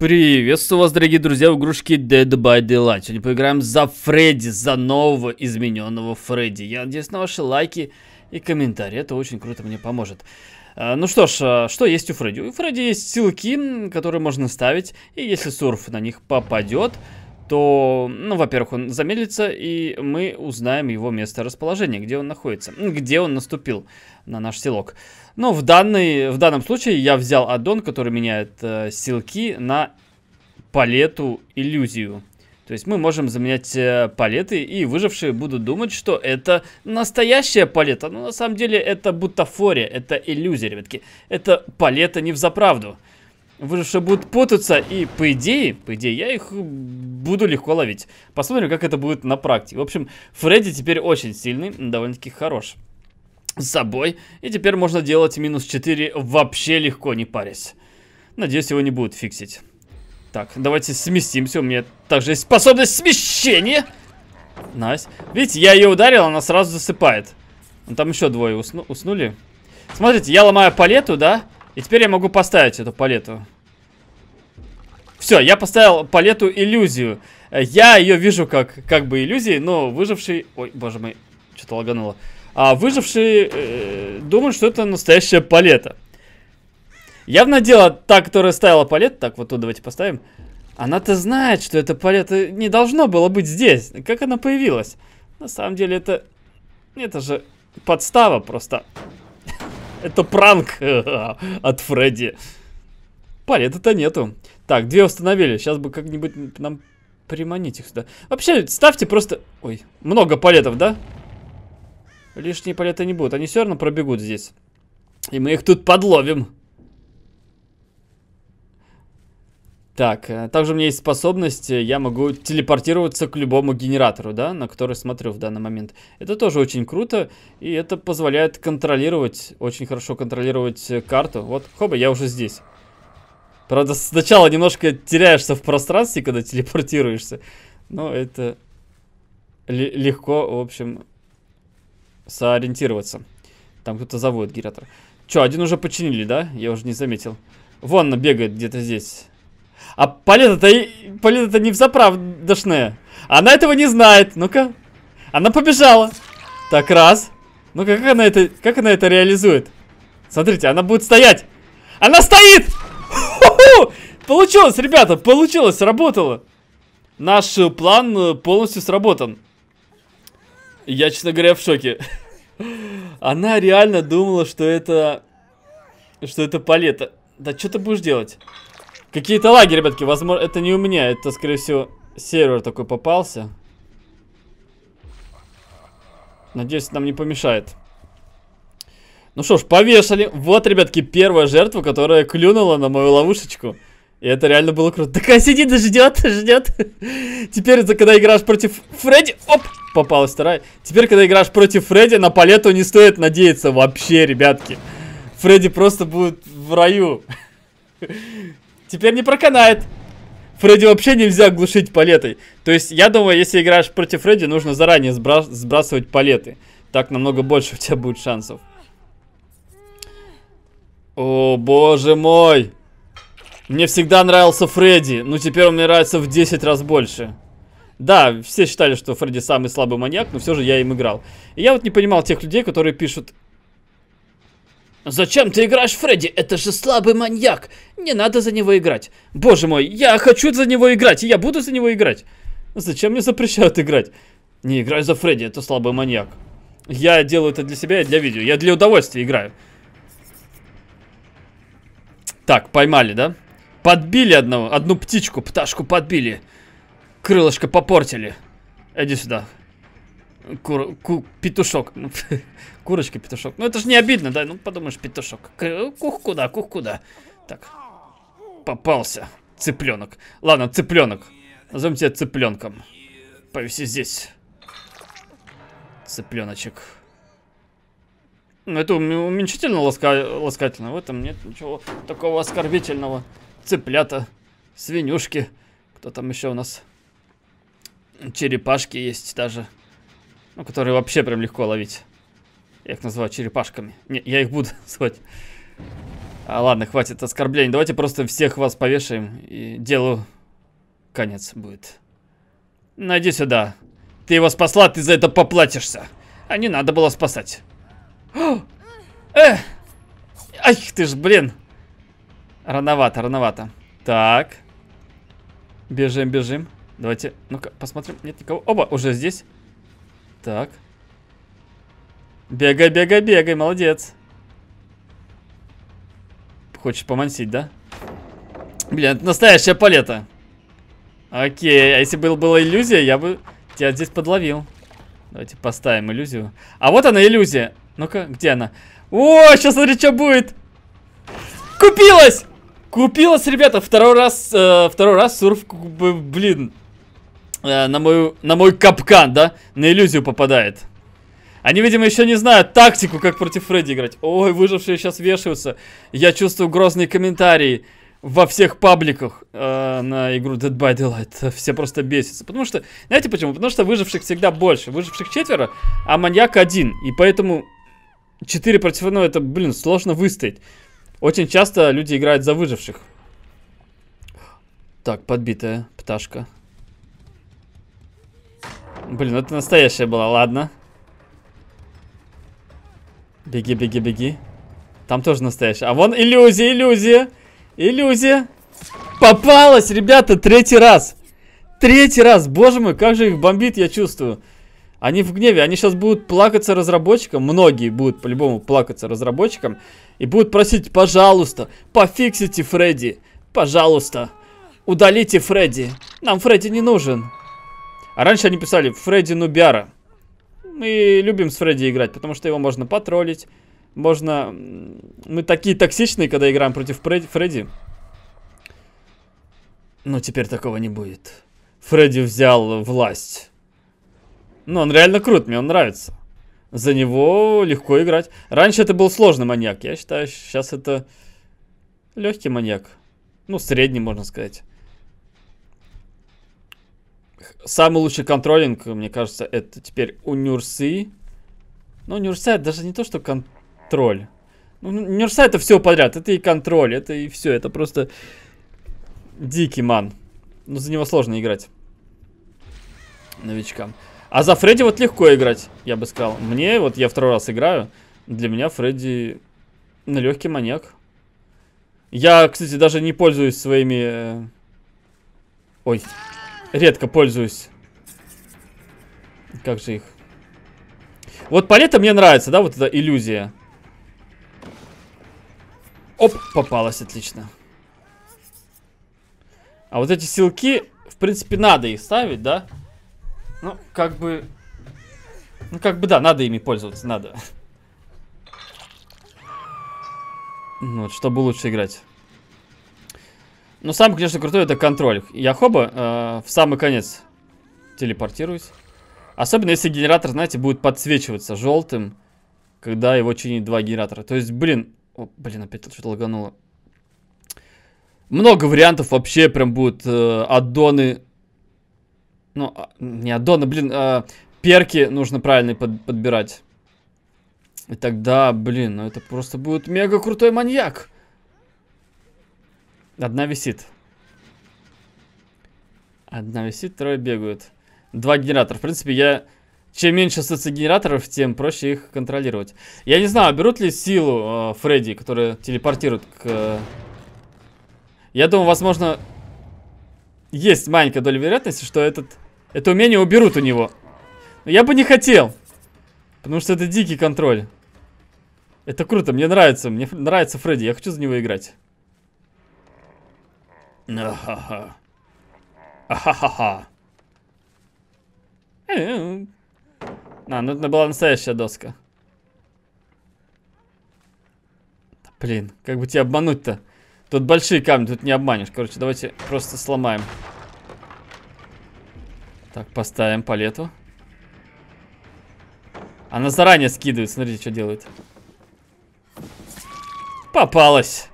Приветствую вас, дорогие друзья, в игрушке Dead by Daylight. Сегодня поиграем за Фредди, за нового измененного Фредди. Я надеюсь на ваши лайки и комментарии, это очень круто мне поможет. А, ну что ж, а, что есть у Фредди? У Фредди есть силки, которые можно ставить, и если сурф на них попадет, то, ну, во-первых, он замедлится, и мы узнаем его место расположения, где он находится, где он наступил на наш селок. Ну, в, данный, в данном случае я взял аддон, который меняет э, силки на палету иллюзию. То есть мы можем заменять э, палеты, и выжившие будут думать, что это настоящая палета. Но на самом деле это бутафория, это иллюзия, ребятки. Это палета не в заправду. Выжившие будут путаться, и по идее, по идее, я их буду легко ловить. Посмотрим, как это будет на практике. В общем, Фредди теперь очень сильный, довольно-таки хороший с собой, и теперь можно делать минус 4 вообще легко, не парясь. Надеюсь, его не будут фиксить. Так, давайте сместимся, у меня также есть способность смещения. Найс. Видите, я ее ударил, она сразу засыпает. Ну, там еще двое усну уснули. Смотрите, я ломаю палету, да? И теперь я могу поставить эту палету. Все, я поставил палету иллюзию. Я ее вижу как, как бы иллюзии но выживший... Ой, боже мой, что-то лагануло а выжившие э, думают, что это настоящая палета. Явно дело, та, которая ставила палет, так, вот тут давайте поставим, она-то знает, что эта палета не должно было быть здесь. Как она появилась? На самом деле это... Это же подстава просто. это пранк от Фредди. палеты то нету. Так, две установили. Сейчас бы как-нибудь нам приманить их сюда. Вообще, ставьте просто... Ой, много палетов, да? Лишние полеты не будут. Они все равно пробегут здесь. И мы их тут подловим. Так, э, также у меня есть способность, э, я могу телепортироваться к любому генератору, да, на который смотрю в данный момент. Это тоже очень круто, и это позволяет контролировать, очень хорошо контролировать э, карту. Вот, хоба, я уже здесь. Правда, сначала немножко теряешься в пространстве, когда телепортируешься, но это легко, в общем, соориентироваться. Там кто-то заводит гиратор. Че, один уже починили, да? Я уже не заметил. Вон она бегает где-то здесь. А полета то палета не взаправдошная. Она этого не знает. Ну-ка. Она побежала. Так, раз. Ну-ка, как она это, как она это реализует? Смотрите, она будет стоять. Она стоит! Получилось, ребята, получилось, сработало. Наш э, план э, полностью сработан. Я, честно говоря, в шоке. Она реально думала, что это... Что это палета. Да что ты будешь делать? Какие-то лаги, ребятки. Возможно, это не у меня. Это, скорее всего, сервер такой попался. Надеюсь, нам не помешает. Ну что ж, повешали. Вот, ребятки, первая жертва, которая клюнула на мою ловушечку. И это реально было круто. Так а сидит и ждет, ждет. Теперь, когда играешь против Фредди... Оп! Попалась вторая. Теперь, когда играешь против Фредди, на палету не стоит надеяться вообще, ребятки. Фредди просто будет в раю. Теперь не проканает. Фредди вообще нельзя глушить палетой. То есть, я думаю, если играешь против Фредди, нужно заранее сбра сбрасывать палеты. Так намного больше у тебя будет шансов. О, боже мой! Мне всегда нравился Фредди, но теперь он мне нравится в 10 раз больше. Да, все считали, что Фредди самый слабый маньяк, но все же я им играл. И я вот не понимал тех людей, которые пишут... Зачем ты играешь Фредди? Это же слабый маньяк. Не надо за него играть. Боже мой, я хочу за него играть, и я буду за него играть. Зачем мне запрещают играть? Не играй за Фредди, это слабый маньяк. Я делаю это для себя и для видео. Я для удовольствия играю. Так, поймали, да? Подбили одного, одну птичку, пташку подбили. Крылышко попортили. Иди сюда. Кур, ку, петушок. Ну, курочка, петушок. Ну это же не обидно, да? Ну подумаешь, петушок. Кух куда, кух куда. Так. Попался. Цыпленок. Ладно, цыпленок. Назовем тебя цыпленком. Повиси здесь. Цыпленочек. Ну это уменьшительно ласка... ласкательно. В этом нет ничего такого оскорбительного цыплята, свинюшки. Кто там еще у нас? Черепашки есть даже. Ну, которые вообще прям легко ловить. Я их называю черепашками. Не, я их буду звать. А ладно, хватит оскорблений. Давайте просто всех вас повешаем. И делу конец будет. Найди сюда. Ты его спасла, ты за это поплатишься. А не надо было спасать. Эх! Ах ты ж, блин! Рановато, рановато. Так. Бежим, бежим. Давайте, ну-ка, посмотрим. Нет никого. Оба, уже здесь. Так. Бегай, бегай, бегай, молодец. Хочешь помансить, да? Блин, это настоящая палета. Окей, а если бы была иллюзия, я бы тебя здесь подловил. Давайте поставим иллюзию. А вот она, иллюзия. Ну-ка, где она? О, сейчас смотри, что будет. Купилась! Купилась, ребята, второй раз, э, второй раз сурф, блин, э, на, мою, на мой капкан, да, на иллюзию попадает. Они, видимо, еще не знают тактику, как против Фредди играть. Ой, выжившие сейчас вешаются. Я чувствую грозные комментарии во всех пабликах э, на игру Dead by Daylight. Все просто бесятся. Потому что, знаете почему? Потому что выживших всегда больше. Выживших четверо, а маньяк один. И поэтому четыре против одного, это, блин, сложно выстоять. Очень часто люди играют за выживших. Так, подбитая пташка. Блин, это настоящая была, ладно. Беги, беги, беги. Там тоже настоящая. А вон иллюзия, иллюзия. Иллюзия. Попалась, ребята, третий раз. Третий раз. Боже мой, как же их бомбит, я чувствую. Они в гневе, они сейчас будут плакаться разработчикам, многие будут по-любому плакаться разработчикам и будут просить, пожалуйста, пофиксите Фредди, пожалуйста, удалите Фредди, нам Фредди не нужен. А раньше они писали Фредди Нубяра. Мы любим с Фредди играть, потому что его можно потроллить, можно... Мы такие токсичные, когда играем против Фредди. Но теперь такого не будет. Фредди взял власть. Но он реально крут, мне он нравится за него легко играть. Раньше это был сложный маньяк. Я считаю, сейчас это легкий маньяк. Ну, средний, можно сказать. Самый лучший контролинг, мне кажется, это теперь у Нюрсы. Ну Нюрса это даже не то, что контроль. Ну, ну, Нюрса это все подряд. Это и контроль, это и все. Это просто дикий ман. Но за него сложно играть новичкам. А за Фредди вот легко играть, я бы сказал. Мне, вот я второй раз играю, для меня Фредди на легкий маньяк. Я, кстати, даже не пользуюсь своими... Э, ой, редко пользуюсь. Как же их? Вот палета мне нравится, да, вот эта иллюзия. Оп, попалась, отлично. А вот эти силки, в принципе, надо их ставить, да? Да. Ну, как бы... Ну, как бы да, надо ими пользоваться, надо. Ну, вот, чтобы лучше играть. Но самое, конечно, крутое это контроль. Я хоба э, в самый конец телепортируюсь. Особенно, если генератор, знаете, будет подсвечиваться желтым, когда его чинит два генератора. То есть, блин... О, блин, опять что-то лагануло. Много вариантов вообще прям будут э, аддоны ну, а, не аддоны, блин, а, перки нужно правильно под, подбирать. И тогда, блин, ну это просто будет мега крутой маньяк. Одна висит. Одна висит, трое бегают. Два генератора. В принципе, я... Чем меньше генераторов, тем проще их контролировать. Я не знаю, а берут ли силу э, Фредди, которая телепортирует к... Э, я думаю, возможно, есть маленькая доля вероятности, что этот это умение уберут у него. Но я бы не хотел. Потому что это дикий контроль. Это круто, мне нравится. Мне нравится Фредди, я хочу за него играть. Ахаха. Ахахаха. Э, э, ну. А, ну это была настоящая доска. Блин, как бы тебя обмануть-то? Тут большие камни, тут не обманешь. Короче, давайте просто сломаем. Так, поставим палету. Она заранее скидывает, смотрите, что делает. Попалась!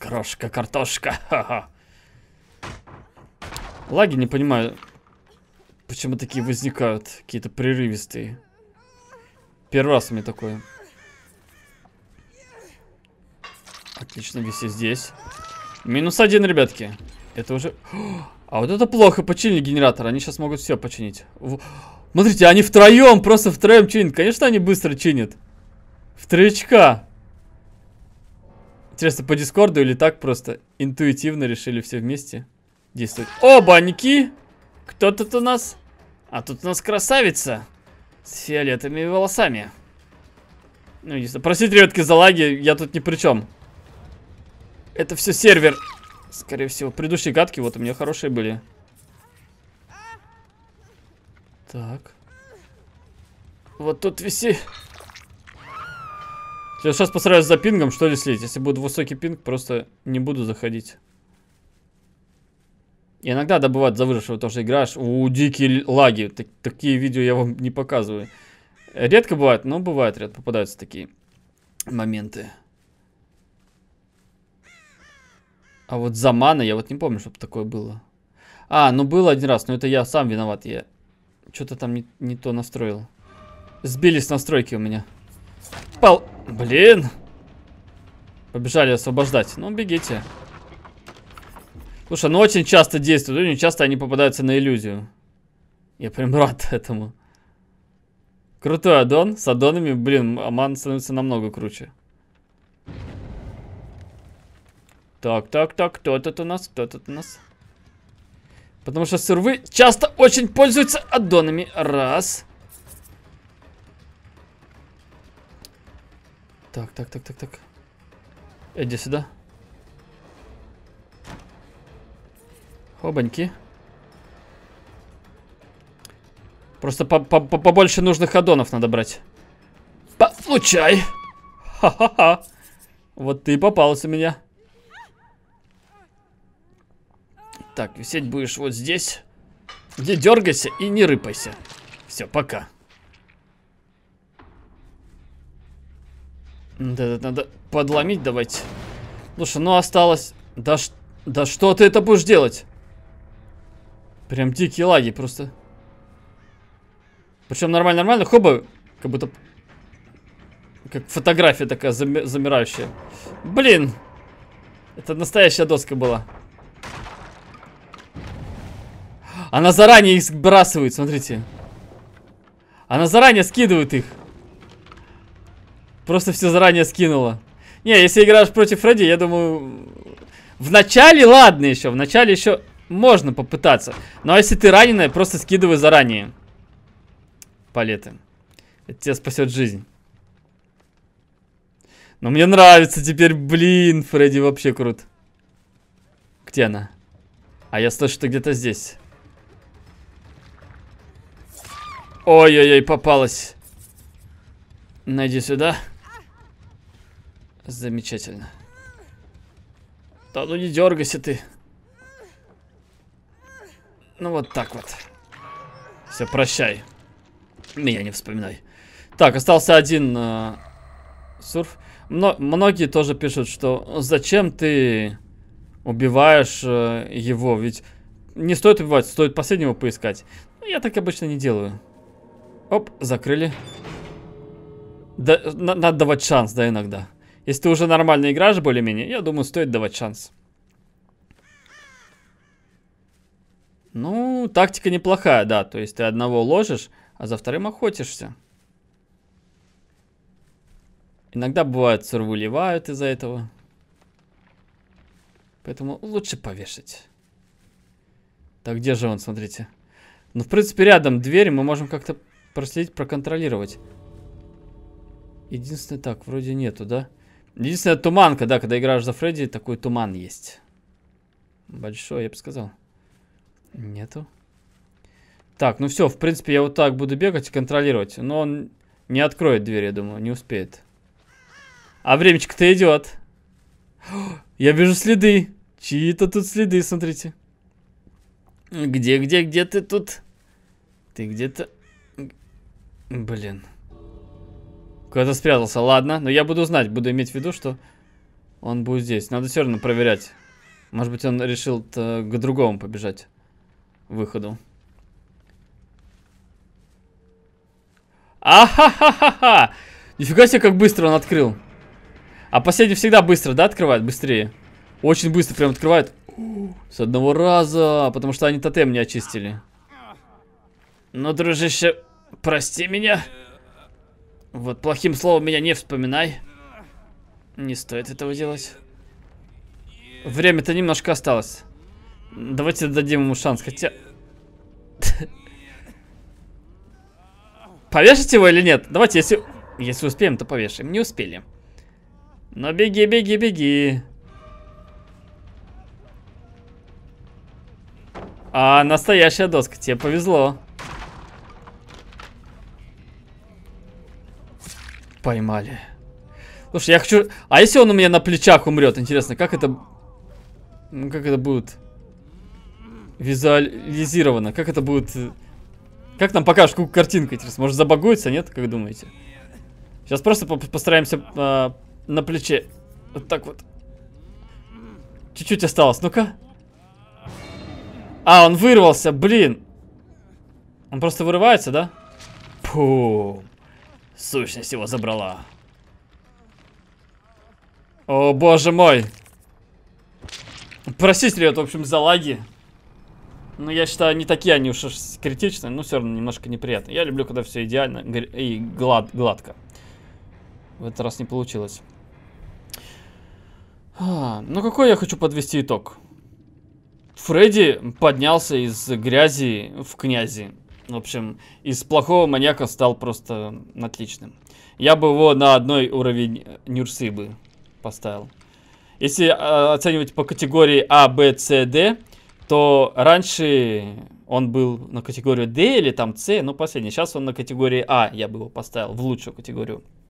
Крошка, картошка, ха-ха. Лаги, не понимаю, почему такие возникают, какие-то прерывистые. Первый раз у меня такое. Отлично, виси здесь. Минус один, ребятки. Это уже... О! А вот это плохо, починили генератор, они сейчас могут все починить. Смотрите, они втроем, просто втроем чинят. Конечно, они быстро чинят. Втроечка. троечка. Интересно, по дискорду или так просто интуитивно решили все вместе действовать? О, баньки! Кто тут у нас? А тут у нас красавица с фиолетовыми волосами. Ну, единственное. Простите, ребятки, за лаги, я тут ни при чем. Это все сервер. Скорее всего, предыдущие гадки вот у меня хорошие были. Так. Вот тут виси. Я сейчас постараюсь за пингом что ли слить. Если будет высокий пинг, просто не буду заходить. И иногда добывать за выжившего тоже играешь. У дикие лаги. Так, такие видео я вам не показываю. Редко бывает, но бывает, ряд попадаются такие моменты. А вот за мана я вот не помню, чтобы такое было. А, ну было один раз, но это я сам виноват. Я что-то там не, не то настроил. Сбились настройки у меня. Пол... Блин! Побежали освобождать. Ну, бегите. Слушай, ну очень часто действуют. Очень часто они попадаются на иллюзию. Я прям рад этому. Крутой аддон. С аддонами, блин, Аман становится намного круче. Так, так, так, кто тут у нас? Кто тут у нас? Потому что сырвы часто очень пользуются аддонами. Раз. Так, так, так, так, так. Иди сюда. Хобаньки. Просто по -по побольше нужных аддонов надо брать. Получай! Ха-ха-ха! Вот ты и попалась меня. Так, висеть будешь вот здесь. Не дергайся и не рыпайся. Все, пока. Да, да, надо подломить давайте. Слушай, ну осталось... Да, ш... да что ты это будешь делать? Прям дикие лаги просто. Причем нормально-нормально, хоба, как будто... Как фотография такая зами... замирающая. Блин! Это настоящая доска была. Она заранее их сбрасывает, смотрите. Она заранее скидывает их. Просто все заранее скинула. Не, если играешь против Фредди, я думаю... В начале, ладно еще, в начале еще можно попытаться. Но ну, а если ты раненая, просто скидывай заранее. Палеты. Это тебя спасет жизнь. Но мне нравится теперь, блин, Фредди вообще крут. Где она? А я слышу, что где-то здесь. Ой-ой-ой, попалась. Найди сюда. Замечательно. Да ну не дергайся ты. Ну вот так вот. Все, прощай. Меня не вспоминай. Так, остался один э, сурф. Мно многие тоже пишут, что зачем ты убиваешь э, его, ведь не стоит убивать, стоит последнего поискать. Ну, я так обычно не делаю. Оп, закрыли. Да, на, надо давать шанс, да, иногда. Если ты уже нормально играешь более-менее, я думаю, стоит давать шанс. Ну, тактика неплохая, да. То есть ты одного ложишь, а за вторым охотишься. Иногда бывает сурвыливают из-за этого. Поэтому лучше повешать. Так, где же он, смотрите. Ну, в принципе, рядом дверь, мы можем как-то проследить, проконтролировать. Единственное, так, вроде нету, да? Единственное туманка, да, когда играешь за Фредди, такой туман есть. Большой, я бы сказал. Нету. Так, ну все, в принципе, я вот так буду бегать и контролировать. Но он не откроет дверь, я думаю, не успеет. А времечко-то идет. Я вижу следы. Чьи-то тут следы, смотрите. Где, где, где ты тут? Ты где-то... Блин. Куда-то спрятался. Ладно, но я буду знать, буду иметь в виду, что он будет здесь. Надо все равно проверять. Может быть, он решил э, к другому побежать. Выходу. Аха-ха-ха-ха! Нифига себе, как быстро он открыл. А последний всегда быстро, да, открывает? Быстрее. Очень быстро прям открывает. С одного раза, потому что они тотем не очистили. Ну, дружище, Прости меня. Вот, плохим словом меня не вспоминай. Не стоит этого делать. Время-то немножко осталось. Давайте дадим ему шанс, хотя... Повешать его или нет? Давайте, если... Если успеем, то повешаем. Не успели. Но беги, беги, беги. А, настоящая доска. Тебе повезло. Поймали. Слушай, я хочу... А если он у меня на плечах умрет? Интересно, как это... Ну, как это будет визуализировано? Как это будет... Э, как нам покажут, какую картинку, интересно? Может, забагуется, нет? Как думаете? Сейчас просто по постараемся э, на плече. Вот так вот. Чуть-чуть осталось. Ну-ка. А, он вырвался, блин. Он просто вырывается, да? Пум. Сущность его забрала. О, боже мой. Простите, ребят, в общем, за лаги. Но я считаю, не такие они уж критичные, но все равно немножко неприятно. Я люблю, когда все идеально и глад гладко. В этот раз не получилось. А, ну, какой я хочу подвести итог? Фредди поднялся из грязи в князи. В общем, из плохого маньяка стал просто отличным. Я бы его на одной уровень э, Нюрсы бы поставил. Если э, оценивать по категории А, Б, С, Д, то раньше он был на категорию Д или там C, ну последний. Сейчас он на категории А, я бы его поставил, в лучшую категорию.